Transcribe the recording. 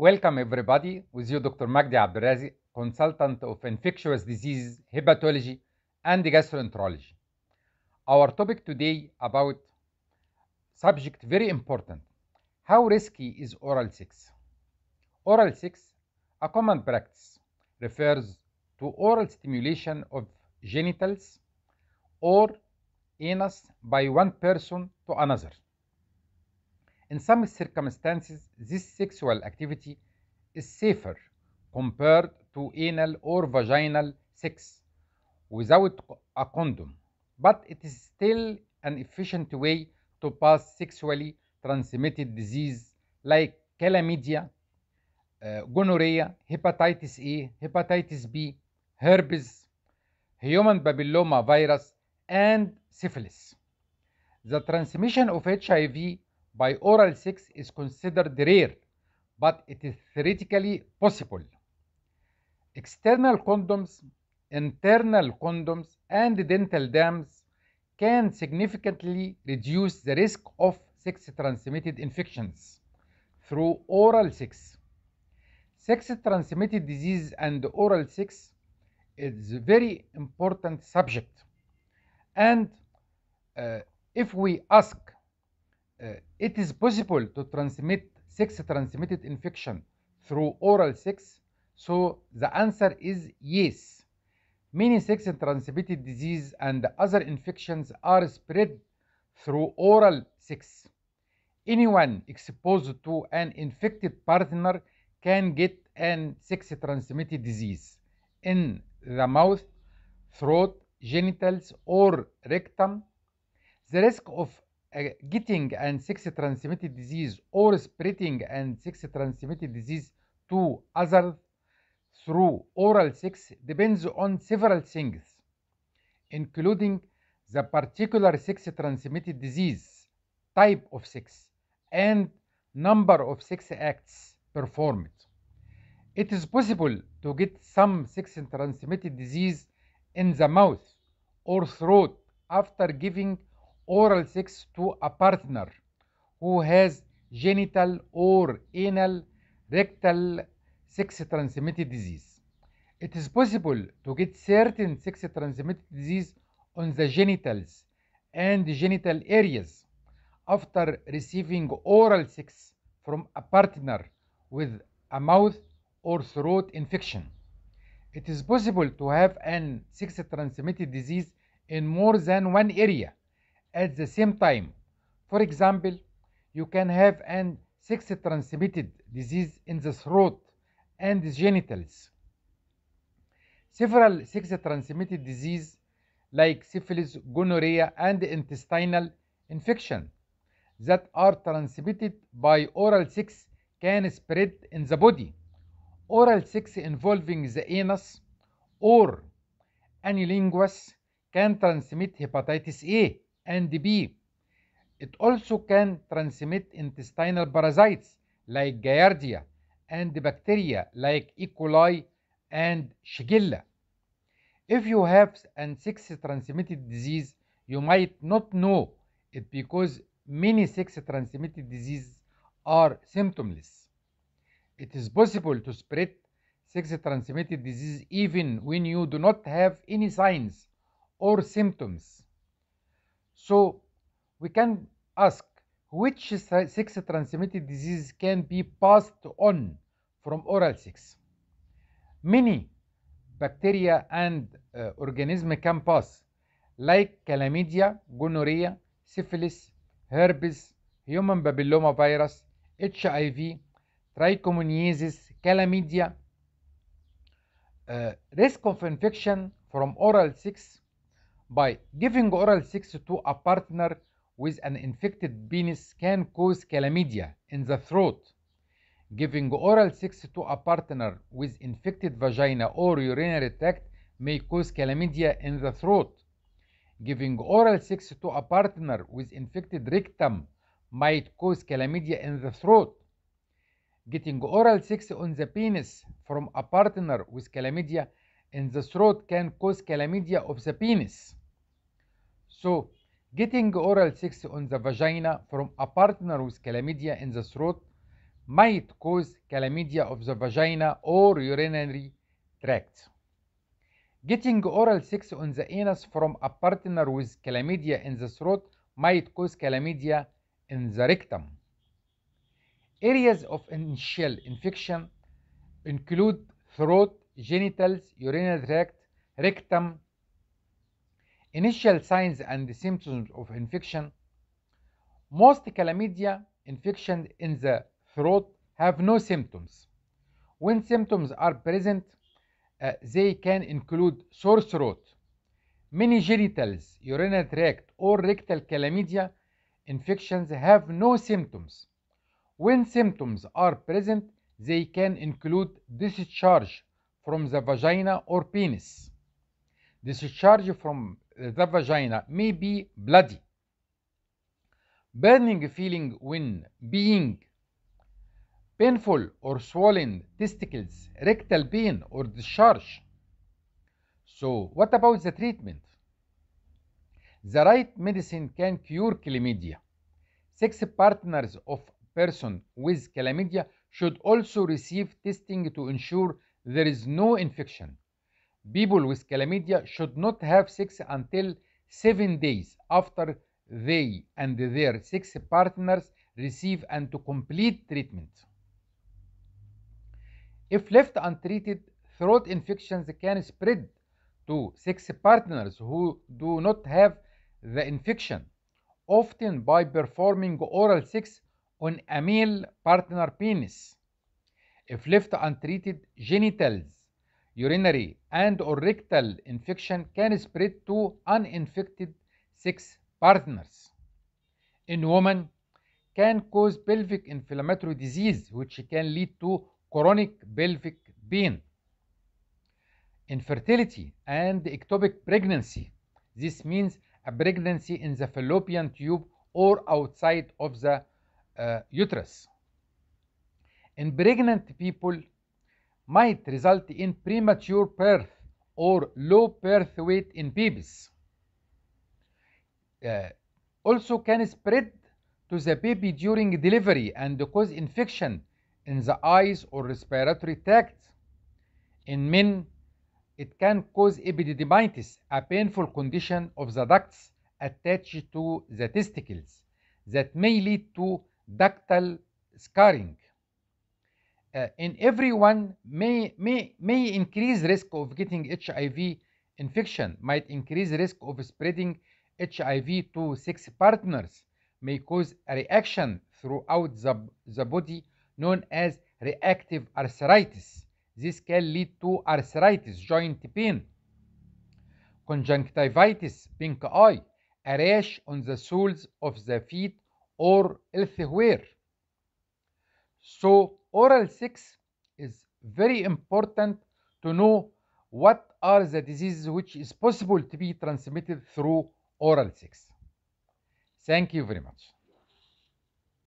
Welcome everybody, with you Dr. Magdi Abdurazi, consultant of infectious diseases, hepatology and gastroenterology. Our topic today about subject very important, how risky is oral sex? Oral sex, a common practice, refers to oral stimulation of genitals or anus by one person to another. In some circumstances, this sexual activity is safer compared to anal or vaginal sex without a condom, but it is still an efficient way to pass sexually transmitted disease like chlamydia, uh, gonorrhea, hepatitis A, hepatitis B, herpes, human papilloma virus, and syphilis. The transmission of HIV by oral sex is considered rare, but it is theoretically possible. External condoms, internal condoms, and dental dams can significantly reduce the risk of sex transmitted infections through oral sex. Sex transmitted disease and oral sex is a very important subject. And uh, if we ask uh, it is possible to transmit sex transmitted infection through oral sex? So the answer is yes. Many sex transmitted disease and other infections are spread through oral sex. Anyone exposed to an infected partner can get an sex transmitted disease in the mouth, throat, genitals, or rectum. The risk of uh, getting and sex transmitted disease or spreading and sex transmitted disease to others through oral sex depends on several things, including the particular sex transmitted disease, type of sex, and number of sex acts performed. It is possible to get some sex transmitted disease in the mouth or throat after giving oral sex to a partner who has genital or anal rectal sex transmitted disease. It is possible to get certain sex transmitted disease on the genitals and genital areas after receiving oral sex from a partner with a mouth or throat infection. It is possible to have an sex transmitted disease in more than one area at the same time. For example, you can have an sex transmitted disease in the throat and the genitals. Several sex transmitted diseases, like syphilis, gonorrhea, and intestinal infection that are transmitted by oral sex can spread in the body. Oral sex involving the anus or anilingus can transmit hepatitis A and B. It also can transmit intestinal parasites like Giardia and bacteria like E. coli and Shigella. If you have an sex transmitted disease, you might not know it because many sex transmitted diseases are symptomless. It is possible to spread sex transmitted disease even when you do not have any signs or symptoms. So we can ask which six transmitted diseases can be passed on from oral sex. Many bacteria and uh, organisms can pass, like chlamydia, gonorrhea, syphilis, herpes, human papilloma virus, HIV, trichomoniasis, chlamydia. Uh, risk of infection from oral sex by giving oral sex to a partner with an infected penis can cause chlamydia in the throat. Giving oral sex to a partner with infected vagina or urinary tract may cause chlamydia in the throat. Giving oral sex to a partner with infected rectum might cause chlamydia in the throat. Getting oral sex on the penis from a partner with chlamydia in the throat can cause chlamydia of the penis. So, getting oral sex on the vagina from a partner with chlamydia in the throat might cause chlamydia of the vagina or urinary tract. Getting oral sex on the anus from a partner with chlamydia in the throat might cause chlamydia in the rectum. Areas of initial infection include throat, genitals, urinary tract, rectum, initial signs and symptoms of infection. Most chlamydia infections in the throat have no symptoms. When symptoms are present, uh, they can include sore throat, many genitals, urinary tract, or rectal chlamydia infections have no symptoms. When symptoms are present, they can include discharge from the vagina or penis, discharge from the vagina may be bloody. Burning feeling when being painful or swollen testicles, rectal pain or discharge. So what about the treatment? The right medicine can cure chlamydia. Sex partners of person with chlamydia should also receive testing to ensure there is no infection people with chlamydia should not have sex until seven days after they and their sex partners receive and to complete treatment. If left untreated, throat infections can spread to sex partners who do not have the infection, often by performing oral sex on a male partner penis. If left untreated, genitals urinary and or rectal infection can spread to uninfected sex partners. In women, can cause pelvic inflammatory disease, which can lead to chronic pelvic pain. Infertility and ectopic pregnancy. This means a pregnancy in the fallopian tube or outside of the uh, uterus. In pregnant people, might result in premature birth or low birth weight in babies. Uh, also can spread to the baby during delivery and cause infection in the eyes or respiratory tract. In men, it can cause epididymitis, a painful condition of the ducts attached to the testicles that may lead to ductal scarring uh, in everyone may, may, may increase risk of getting HIV infection, might increase risk of spreading HIV to sex partners, may cause a reaction throughout the, the body known as reactive arthritis. This can lead to arthritis, joint pain, conjunctivitis, pink eye, a rash on the soles of the feet or elsewhere. So oral sex is very important to know what are the diseases which is possible to be transmitted through oral sex. Thank you very much.